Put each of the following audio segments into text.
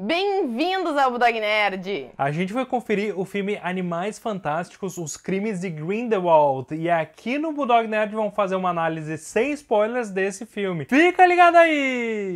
Bem-vindos ao Budog Nerd! A gente vai conferir o filme Animais Fantásticos, Os Crimes de Grindelwald. E aqui no Budog Nerd vamos fazer uma análise sem spoilers desse filme. Fica ligado aí!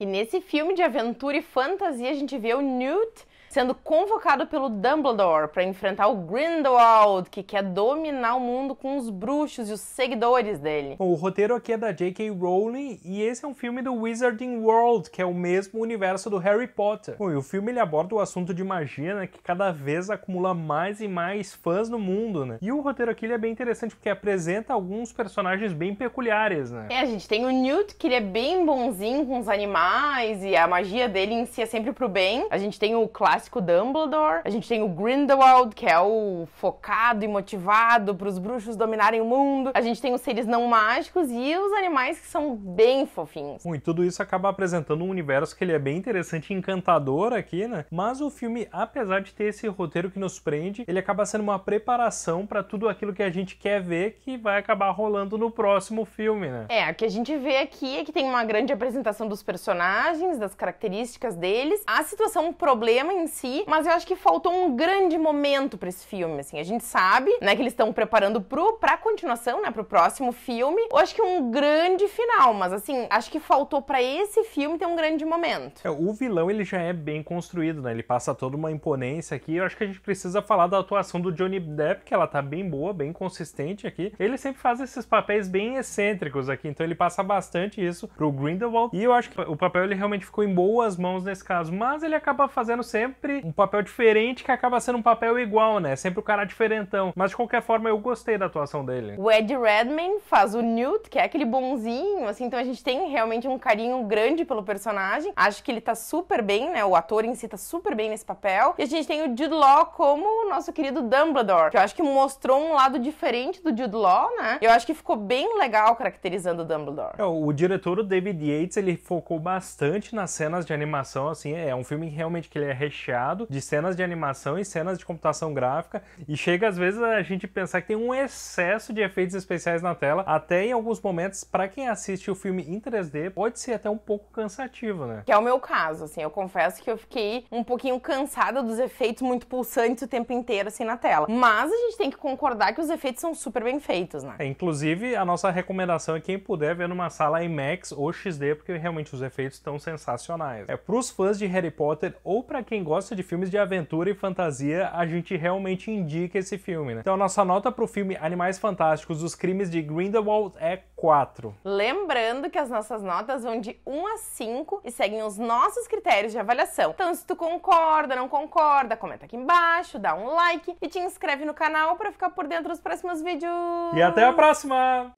E nesse filme de aventura e fantasia a gente vê o Newt sendo convocado pelo Dumbledore para enfrentar o Grindelwald, que quer dominar o mundo com os bruxos e os seguidores dele. Bom, o roteiro aqui é da J.K. Rowling e esse é um filme do Wizarding World, que é o mesmo universo do Harry Potter. Bom, e o filme ele aborda o assunto de magia, né, que cada vez acumula mais e mais fãs no mundo, né? E o roteiro aqui é bem interessante porque apresenta alguns personagens bem peculiares, né? É, a gente tem o Newt, que ele é bem bonzinho com os animais e a magia dele em si é sempre pro bem. A gente tem o clássico clássico Dumbledore, a gente tem o Grindelwald, que é o focado e motivado para os bruxos dominarem o mundo, a gente tem os seres não mágicos e os animais que são bem fofinhos. e tudo isso acaba apresentando um universo que ele é bem interessante e encantador aqui, né? Mas o filme, apesar de ter esse roteiro que nos prende, ele acaba sendo uma preparação para tudo aquilo que a gente quer ver que vai acabar rolando no próximo filme, né? É, o que a gente vê aqui é que tem uma grande apresentação dos personagens, das características deles, a situação, o problema em si si, mas eu acho que faltou um grande momento para esse filme, assim. A gente sabe, né, que eles estão preparando pro a continuação, né, pro próximo filme. Eu acho que um grande final, mas assim, acho que faltou para esse filme ter um grande momento. É, o vilão ele já é bem construído, né? Ele passa toda uma imponência aqui. Eu acho que a gente precisa falar da atuação do Johnny Depp, que ela tá bem boa, bem consistente aqui. Ele sempre faz esses papéis bem excêntricos aqui, então ele passa bastante isso pro Grindelwald. E eu acho que o papel ele realmente ficou em boas mãos nesse caso, mas ele acaba fazendo sempre sempre um papel diferente que acaba sendo um papel igual, né? É sempre o cara diferentão. Mas de qualquer forma, eu gostei da atuação dele. O Ed Redman faz o Newt, que é aquele bonzinho, assim, então a gente tem realmente um carinho grande pelo personagem. Acho que ele tá super bem, né? O ator em si tá super bem nesse papel. E a gente tem o Jude Law como o nosso querido Dumbledore, que eu acho que mostrou um lado diferente do Jude Law, né? Eu acho que ficou bem legal caracterizando o Dumbledore. É, o diretor, o David Yates, ele focou bastante nas cenas de animação, assim, é um filme realmente que ele é recheado recheado de cenas de animação e cenas de computação gráfica e chega às vezes a gente pensar que tem um excesso de efeitos especiais na tela, até em alguns momentos para quem assiste o filme em 3D pode ser até um pouco cansativo, né? Que é o meu caso, assim, eu confesso que eu fiquei um pouquinho cansada dos efeitos muito pulsantes o tempo inteiro assim na tela, mas a gente tem que concordar que os efeitos são super bem feitos, né? É, inclusive a nossa recomendação é quem puder ver numa sala IMAX ou XD porque realmente os efeitos estão sensacionais. É para os fãs de Harry Potter ou para quem gosta gosta de filmes de aventura e fantasia, a gente realmente indica esse filme, né? Então a nossa nota pro filme Animais Fantásticos, Os Crimes de Grindelwald é 4. Lembrando que as nossas notas vão de 1 a 5 e seguem os nossos critérios de avaliação. Então se tu concorda, não concorda, comenta aqui embaixo, dá um like e te inscreve no canal para ficar por dentro dos próximos vídeos. E até a próxima!